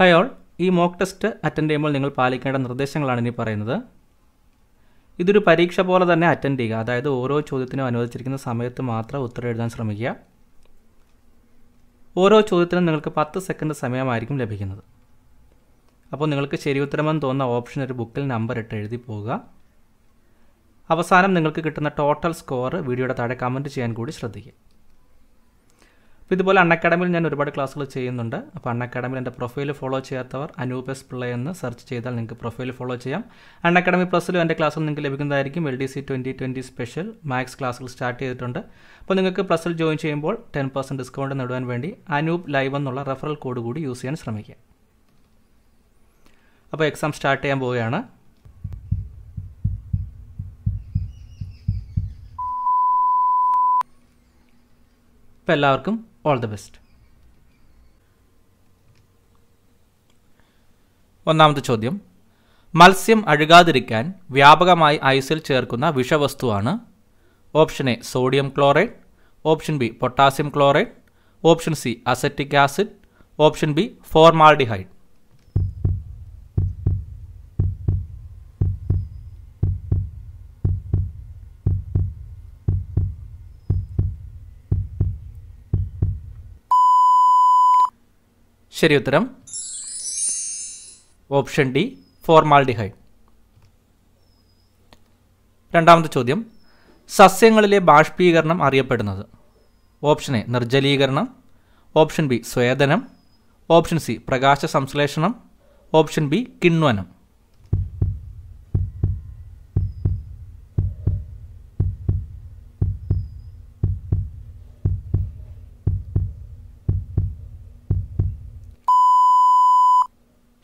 hi all ഈ mock test attend ചെയ്യുമ്പോൾ നിങ്ങൾ പാലിക്കേണ്ട നിർദ്ദേശങ്ങളാണ് ഇനി പറയുന്നത് ഇതൊരു പരീക്ഷ പോലെ തന്നെ അറ്റൻഡ് ചെയ്യുക അതായത് ഓരോ ചോദ്യത്തിനും അനുവദിച്ചിരിക്കുന്ന സമയത്ത് മാത്രം ഉത്തരം എഴുതാൻ ശ്രമിക്കുക ഓരോ ചോദ്യത്തിനും നിങ്ങൾക്ക് പത്ത് സെക്കൻഡ് സമയമായിരിക്കും ലഭിക്കുന്നത് അപ്പോൾ നിങ്ങൾക്ക് ശരി ഉത്തരമെന്ന് തോന്നുന്ന ഓപ്ഷൻ ഒരു ബുക്കിൽ നമ്പർ ഇട്ട് എഴുതി പോവുക അവസാനം നിങ്ങൾക്ക് കിട്ടുന്ന ടോട്ടൽ സ്കോർ വീഡിയോയുടെ താഴെ കമൻറ്റ് ചെയ്യാൻ കൂടി ശ്രദ്ധിക്കുക അപ്പോൾ ഇതുപോലെ അൺഅക്കാഡമിയിൽ ഞാൻ ഒരുപാട് ക്ലാസ്സുകൾ ചെയ്യുന്നുണ്ട് അപ്പോൾ അൺഅക്കാഡമിയിൽ എൻ്റെ പ്രൊഫൈൽ ഫോളോ ചെയ്യാത്തവർ അനൂപ് എസ് പിള്ള എന്ന് സെർച്ച് ചെയ്താൽ നിങ്ങൾക്ക് പ്രൊഫൈൽ ഫോളോ ചെയ്യാം അൺഅക്കാഡമി പ്ലസ്സിലും എൻ്റെ ക്ലാസ്സിൽ നിങ്ങൾക്ക് ലഭിക്കുന്നതായിരിക്കും L D C twenty twenty special maths ക്ലാസ്സുകൾ സ്റ്റാർട്ട് ചെയ്തിട്ടുണ്ട് അപ്പോൾ നിങ്ങൾക്ക് പ്ലസ്സിൽ ജോയിൻ ചെയ്യുമ്പോൾ ടെൻ പെർസെൻറ്റ് ഡിസ്കൗണ്ട് നേടുവാൻ വേണ്ടി അനൂപ് ലൈവ് എന്നുള്ള റെഫറൽ കോഡ് കൂടി യൂസ് ചെയ്യാൻ ശ്രമിക്കുക അപ്പോൾ എക്സാം സ്റ്റാർട്ട് ചെയ്യാൻ പോവുകയാണ് എല്ലാവർക്കും ഓൾ ദ ബെസ്റ്റ് ഒന്നാമത്തെ ചോദ്യം മത്സ്യം അഴുകാതിരിക്കാൻ വ്യാപകമായി ഐസിൽ ചേർക്കുന്ന വിഷവസ്തുവാണ് option A sodium chloride option B potassium chloride option C acetic acid option B formaldehyde ശരി ഉത്തരം ഓപ്ഷൻ ഡി ഫോർമാൽഡിഹൈഡ് രണ്ടാമത്തെ ചോദ്യം സസ്യങ്ങളിലെ ബാഷ്പീകരണം അറിയപ്പെടുന്നത് ഓപ്ഷൻ എ നിർജ്ജലീകരണം ഓപ്ഷൻ ബി സ്വേദനം ഓപ്ഷൻ സി പ്രകാശ സംശ്ലേഷണം ഓപ്ഷൻ ബി കിണ്വനം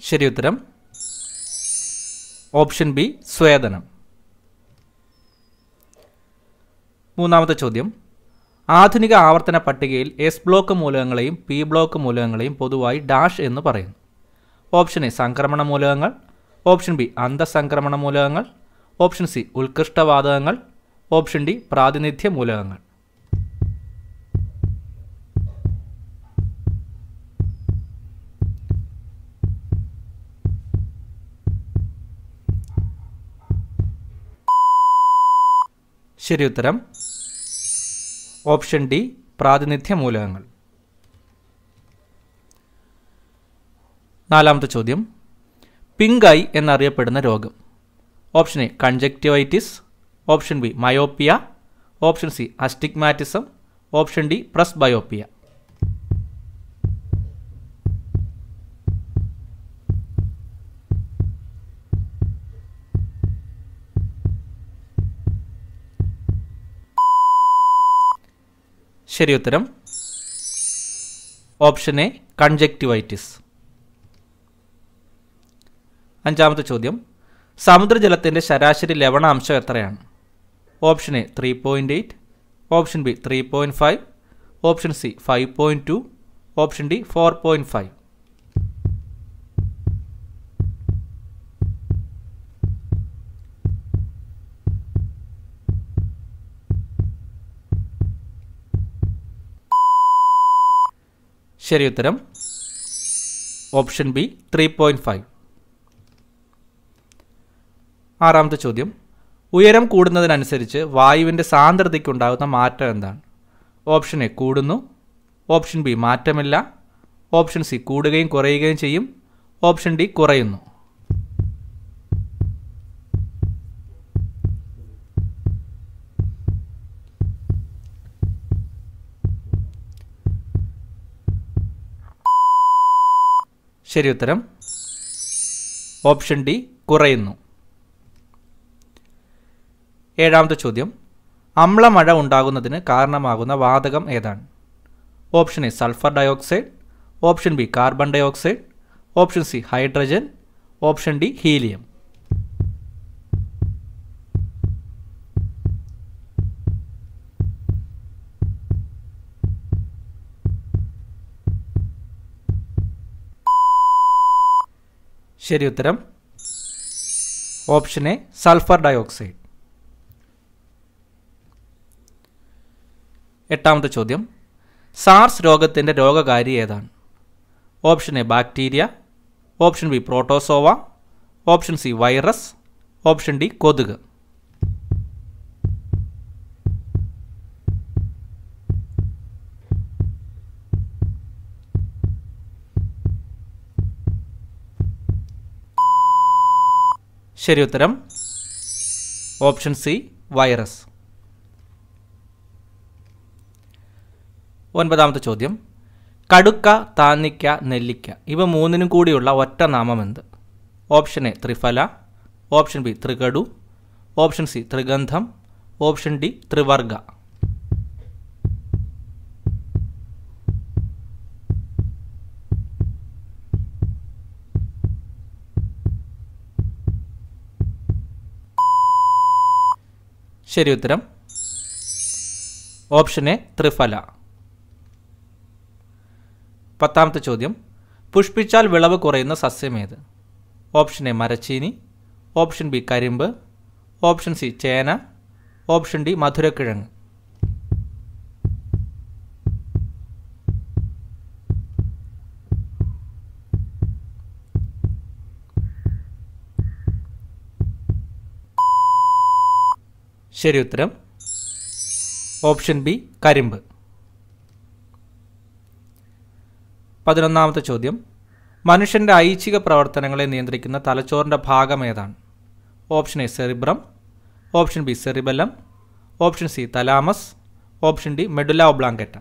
ശരി ഉത്തരം ഓപ്ഷൻ ബി സ്വേദനം മൂന്നാമത്തെ ചോദ്യം ആധുനിക ആവർത്തന പട്ടികയിൽ എസ് ബ്ലോക്ക് മൂലകങ്ങളെയും പി ബ്ലോക്ക് മൂലകങ്ങളെയും പൊതുവായി ഡാഷ് എന്ന് പറയുന്നു ഓപ്ഷൻ എ സംക്രമണ മൂലകങ്ങൾ ഓപ്ഷൻ ബി അന്തസംക്രമണ മൂലകങ്ങൾ ഓപ്ഷൻ സി ഉത്കൃഷ്ടവാതകങ്ങൾ ഓപ്ഷൻ ഡി പ്രാതിനിധ്യ മൂലകങ്ങൾ ശരി ഉത്തരം ഓപ്ഷൻ ഡി പ്രാതിനിധ്യ മൂലകങ്ങൾ നാലാമത്തെ ചോദ്യം പിങ്ക് ഐ എന്നറിയപ്പെടുന്ന രോഗം option A conjunctivitis option B myopia option C astigmatism option D presbyopia ശരി ഉത്തരം ഓപ്ഷൻ എ കൺജക്റ്റിവൈറ്റിസ് അഞ്ചാമത്തെ ചോദ്യം സമുദ്രജലത്തിൻ്റെ ശരാശരി ലവണാംശം എത്രയാണ് option A three point eight option B three point five option C five point two option D four point five ശരി ഉത്തരം option B three point five ആറാമത്തെ ചോദ്യം ഉയരം കൂടുന്നതിനനുസരിച്ച് വായുവിൻ്റെ സാന്ദ്രതയ്ക്കുണ്ടാകുന്ന മാറ്റം എന്താണ് ഓപ്ഷൻ എ കൂടുന്നു ഓപ്ഷൻ ബി മാറ്റമില്ല ഓപ്ഷൻ സി കൂടുകയും കുറയുകയും ചെയ്യും ഓപ്ഷൻ ഡി കുറയുന്നു ശരി ഉത്തരം ഓപ്ഷൻ ഡി കുറയുന്നു ഏഴാമത്തെ ചോദ്യം അമ്ലമഴ ഉണ്ടാകുന്നതിന് കാരണമാകുന്ന വാതകം ഏതാണ് option A sulphur dioxide option B carbon dioxide option C hydrogen option D helium ശരി ഉത്തരം ഓപ്ഷൻ എ സൾഫർ ഡയോക്സൈഡ് എട്ടാമത്തെ ചോദ്യം സാർസ് രോഗത്തിൻ്റെ രോഗകാരി ഏതാണ് option A bacteria option B protozoa option C virus option D കൊതുക് ശരി ഉത്തരം ഓപ്ഷൻ സി വൈറസ് ഒൻപതാമത്തെ ചോദ്യം കടുക്ക താന്നിക്ക നെല്ലിക്ക ഇവ മൂന്നിനും കൂടിയുള്ള ഒറ്റ നാമം എന്ത് ഓപ്ഷൻ എ ത്രിഫല ഓപ്ഷൻ ബി ത്രികടു ഓപ്ഷൻ സി ത്രിഗന്ധം ഓപ്ഷൻ ഡി ത്രിവർഗ ശരി ഉത്തരം ഓപ്ഷൻ എ ത്രിഫല പത്താമത്തെ ചോദ്യം പുഷ്പിച്ചാൽ വിളവ് കുറയുന്ന സസ്യമേത് ഓപ്ഷൻ എ മരച്ചീനി ഓപ്ഷൻ ബി കരിമ്പ് ഓപ്ഷൻ സി ചേന ഓപ്ഷൻ ഡി മധുരക്കിഴങ്ങ് ശരി ഉത്തരം ഓപ്ഷൻ ബി കരിമ്പ് പതിനൊന്നാമത്തെ ചോദ്യം മനുഷ്യൻ്റെ ഐച്ഛിക പ്രവർത്തനങ്ങളെ നിയന്ത്രിക്കുന്ന തലച്ചോറിൻ്റെ ഭാഗം ഏതാണ് option A cerebrum option B cerebellum option C thalamus option D medulla oblongata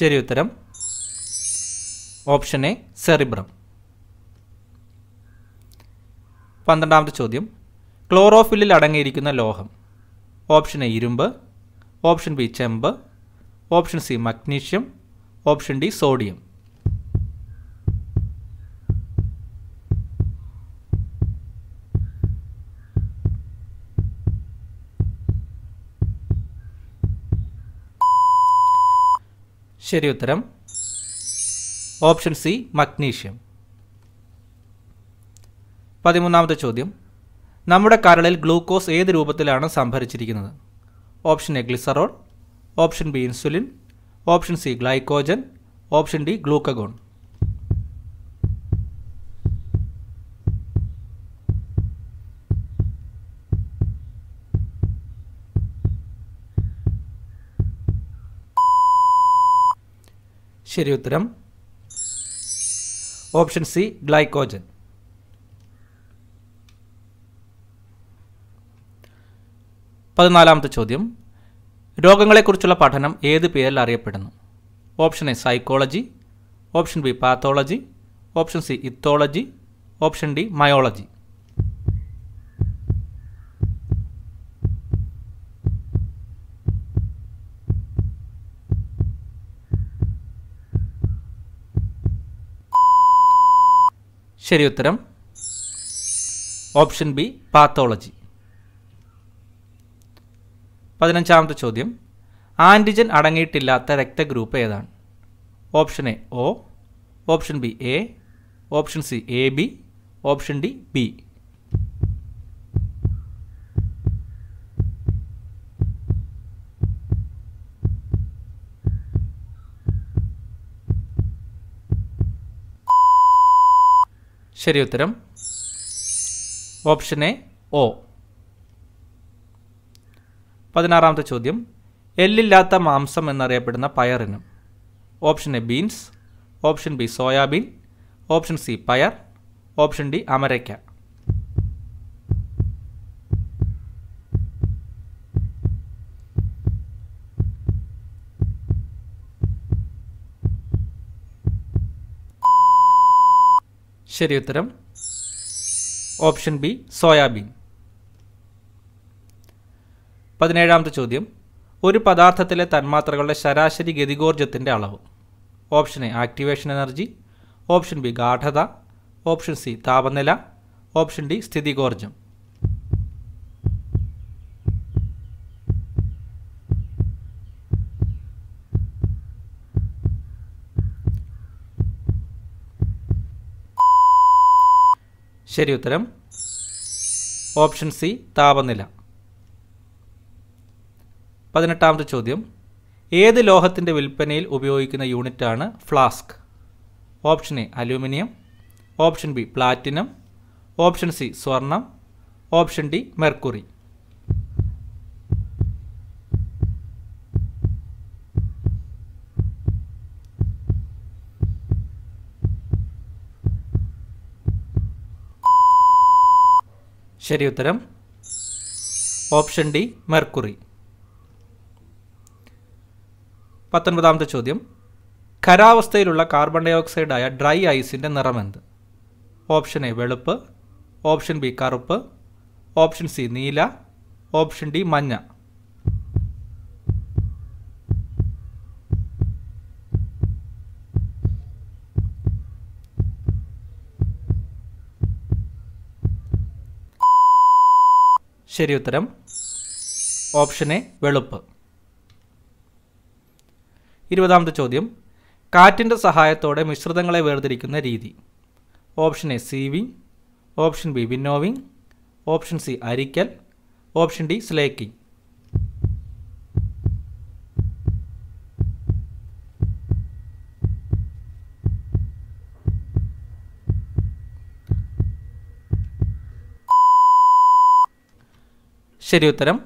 ശരി ഉത്തരം ഓപ്ഷൻ എ സെറിബ്രം പന്ത്രണ്ടാമത്തെ ചോദ്യം ക്ലോറോഫില്ലിൽ അടങ്ങിയിരിക്കുന്ന ലോഹം ഓപ്ഷൻ എ ഇരുമ്പ് ഓപ്ഷൻ ബി ചെമ്പ് option C magnesium option D sodium ശരി ഉത്തരം ഓപ്ഷൻ സി മഗ്നീഷ്യം പതിമൂന്നാമത്തെ ചോദ്യം നമ്മുടെ കരളിൽ ഗ്ലൂക്കോസ് ഏത് രൂപത്തിലാണ് സംഭരിച്ചിരിക്കുന്നത് option A glycerol option B insulin option C glycogen option D glucagon ശരി ഉത്തരം ഓപ്ഷൻ സി ഗ്ലൈക്കോജൻ പതിനാലാമത്തെ ചോദ്യം രോഗങ്ങളെക്കുറിച്ചുള്ള പഠനം ഏത് പേരിൽ അറിയപ്പെടുന്നു option A psychology option B pathology option C ethology option D myology ശരി ഉത്തരം ഓപ്ഷൻ ബി പാത്തോളജി പതിനഞ്ചാമത്തെ ചോദ്യം ആൻറ്റിജൻ അടങ്ങിയിട്ടില്ലാത്ത രക്തഗ്രൂപ്പ് ഏതാണ് option A O option B A option C A B option D B ശരി ഉത്തരം ഓപ്ഷൻ എ ഓ പതിനാറാമത്തെ ചോദ്യം എല്ലില്ലാത്ത മാംസം എന്നറിയപ്പെടുന്ന പയറിന് option A beans option B soybean option C പയർ ഓപ്ഷൻ ഡി അമരയ്ക്ക ശരി ഉത്തരം ഓപ്ഷൻ ബി സോയാബീൻ പതിനേഴാമത്തെ ചോദ്യം ഒരു പദാർത്ഥത്തിലെ തന്മാത്രകളുടെ ശരാശരി ഗതികോർജത്തിൻ്റെ അളവ് option A activation energy option B ഗാഠത ഓപ്ഷൻ സി താപനില ഓപ്ഷൻ ഡി സ്ഥിതികോർജം ശരി ഉത്തരം ഓപ്ഷൻ സി താപനില പതിനെട്ടാമത്തെ ചോദ്യം ഏത് ലോഹത്തിൻ്റെ വിൽപ്പനയിൽ ഉപയോഗിക്കുന്ന യൂണിറ്റാണ് flask option A aluminium option B platinum option C സ്വർണം ഓപ്ഷൻ ഡി മെർക്കുറി ശരി ഉത്തരം ഓപ്ഷൻ ഡി മെർക്കുറി പത്തൊൻപതാമത്തെ ചോദ്യം ഖരാവസ്ഥയിലുള്ള കാർബൺ ഡൈ ആയ ഡ്രൈ ഐസിൻ്റെ എന്ത് ഓപ്ഷൻ എ വെളുപ്പ് ഓപ്ഷൻ ബി കറുപ്പ് ഓപ്ഷൻ സി നീല ഓപ്ഷൻ ഡി മഞ്ഞ ശരി ഉത്തരം ഓപ്ഷൻ എ വെളുപ്പ് ഇരുപതാമത്തെ ചോദ്യം കാറ്റിൻ്റെ സഹായത്തോടെ മിശ്രിതങ്ങളെ വേർതിരിക്കുന്ന രീതി option A sieving option B winnowing option C അരിക്കൽ ഓപ്ഷൻ ഡി സ്ലേക്കിംഗ് ശരി ഉത്തരം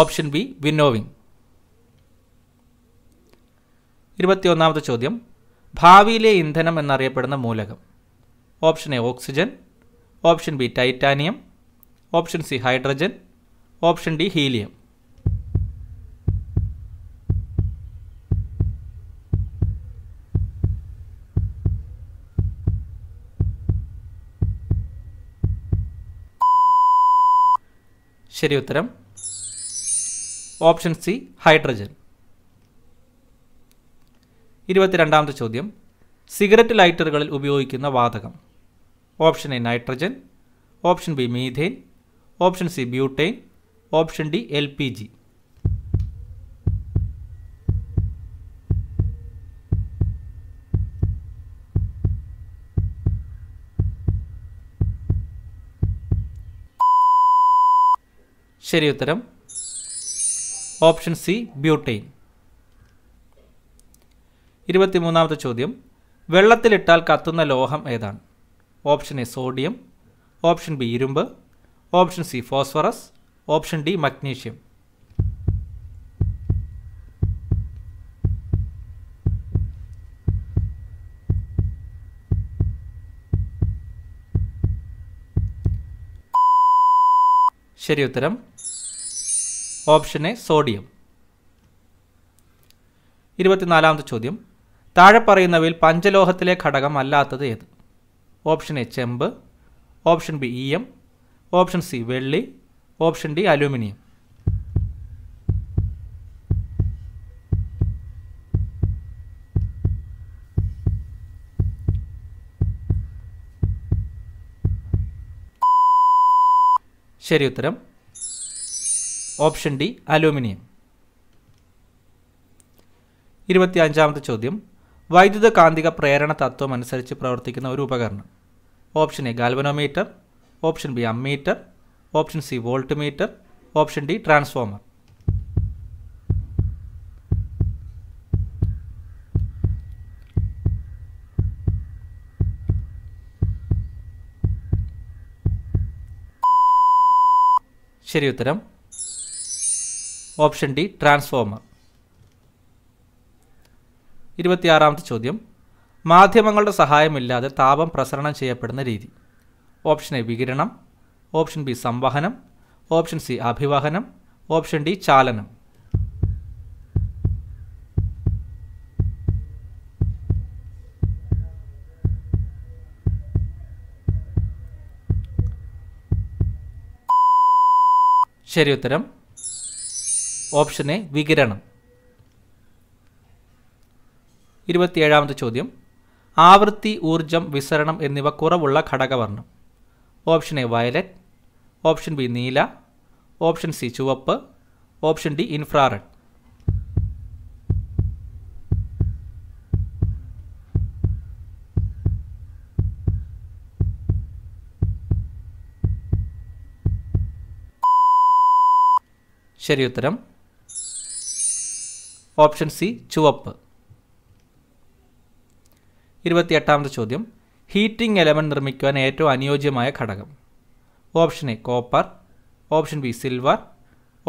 ഓപ്ഷൻ ബി വിന്നോവിംഗ് ഇരുപത്തിയൊന്നാമത്തെ ചോദ്യം ഭാവിയിലെ ഇന്ധനം എന്നറിയപ്പെടുന്ന മൂലകം option A oxygen option B titanium option C hydrogen option D helium ശരി ഉത്തരം ഓപ്ഷൻ സി ഹൈഡ്രജൻ ഇരുപത്തിരണ്ടാമത്തെ ചോദ്യം സിഗരറ്റ് ലൈറ്ററുകളിൽ ഉപയോഗിക്കുന്ന വാതകം option A nitrogen option B methane option C butane option D L P G ശരി ഉത്തരം ഓപ്ഷൻ സി ബ്യൂട്ടെയിൻ ഇരുപത്തിമൂന്നാമത്തെ ചോദ്യം വെള്ളത്തിലിട്ടാൽ കത്തുന്ന ലോഹം ഏതാണ് option A sodium option B ഇരുമ്പ് option C phosphorus option D magnesium ശരി ഉത്തരം ഓപ്ഷൻ എ സോഡിയം ഇരുപത്തിനാലാമത്തെ ചോദ്യം താഴെ പറയുന്നവയിൽ പഞ്ചലോഹത്തിലെ ഘടകം അല്ലാത്തത് ഏത് ഓപ്ഷൻ എ ചെമ്പ് ഓപ്ഷൻ ബി എം ഓപ്ഷൻ സി വെള്ളി ഓപ്ഷൻ ഡി അലൂമിനിയം ശരി ഉത്തരം ഓപ്ഷൻ ഡി അലൂമിനിയം ഇരുപത്തി അഞ്ചാമത്തെ ചോദ്യം വൈദ്യുത കാന്തിക പ്രേരണ തത്വം അനുസരിച്ച് പ്രവർത്തിക്കുന്ന ഒരു ഉപകരണം option A galvanometer option B ammeter option C voltmeter option D transformer ശരി ഉത്തരം ഓപ്ഷൻ ഡി ട്രാൻസ്ഫോമർ ഇരുപത്തിയാറാമത്തെ ചോദ്യം മാധ്യമങ്ങളുടെ സഹായമില്ലാതെ താപം പ്രസരണം ചെയ്യപ്പെടുന്ന രീതി ഓപ്ഷൻ എ വികിരണം ഓപ്ഷൻ ബി സംവഹനം ഓപ്ഷൻ സി അഭിവഹനം ഓപ്ഷൻ ഡി ചാലനം ശരി ഉത്തരം ഓപ്ഷൻ എ വികിരണം ഇരുപത്തിയേഴാമത്തെ ചോദ്യം ആവൃത്തി ഊർജം വിസരണം എന്നിവ കുറവുള്ള ഘടകവർണ്ണം option A violet option B നീല ഓപ്ഷൻ സി ചുവപ്പ് ഓപ്ഷൻ ഡി ഇൻഫ്രാറെഡ് ശരിയുത്തരം ഓപ്ഷൻ സി ചുവപ്പ് ഇരുപത്തിയെട്ടാമത് ചോദ്യം ഹീറ്റിംഗ് എലമെൻറ്റ് നിർമ്മിക്കുവാൻ ഏറ്റവും അനുയോജ്യമായ ഘടകം option A copper option B silver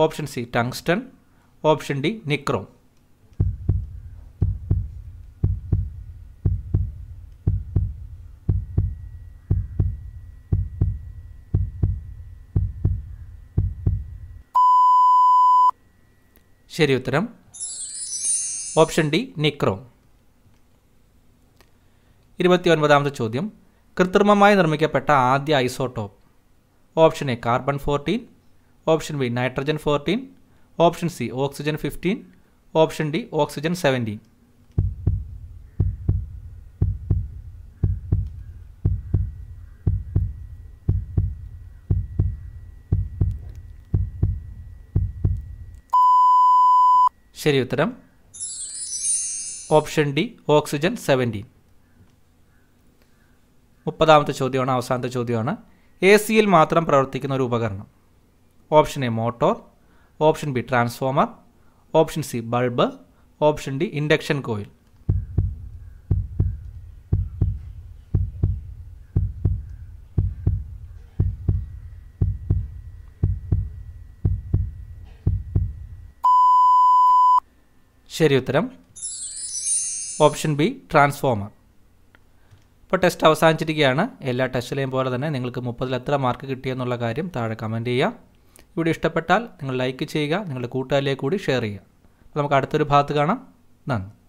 option C tungsten option D nichrome ശരി ഉത്തരം ഓപ്ഷൻ ഡി നിക്രോം ഇരുപത്തി ഒൻപതാമത്തെ ചോദ്യം കൃത്രിമമായി നിർമ്മിക്കപ്പെട്ട ആദ്യ isotope option A carbon fourteen option B nitrogen fourteen option C oxygen fifteen option D oxygen seventeen ശരി ഉത്തരം ഓപ്ഷൻ ഡി ഓക്സിജൻ സെവൻറ്റീൻ മുപ്പതാമത്തെ ചോദ്യമാണ് അവസാനത്തെ ചോദ്യമാണ് എ സിയിൽ മാത്രം പ്രവർത്തിക്കുന്ന ഒരു ഉപകരണം option A motor option B transformer option C bulb option D induction coil ശരി ഉത്തരം ഓപ്ഷൻ ബി ട്രാൻസ്ഫോമർ ഇപ്പോൾ ടെസ്റ്റ് അവസാനിച്ചിരിക്കുകയാണ് എല്ലാ ടെസ്റ്റിലെയും പോലെ തന്നെ നിങ്ങൾക്ക് മുപ്പതിൽ എത്ര മാർക്ക് കിട്ടിയെന്നുള്ള കാര്യം താഴെ കമൻറ്റ് ചെയ്യുക വീഡിയോ ഇഷ്ടപ്പെട്ടാൽ നിങ്ങൾ ലൈക്ക് ചെയ്യുക നിങ്ങളുടെ കൂട്ടുകാരിലേക്ക് കൂടി ഷെയർ ചെയ്യുക നമുക്ക് അടുത്തൊരു ഭാഗത്ത് കാണാം നന്ദി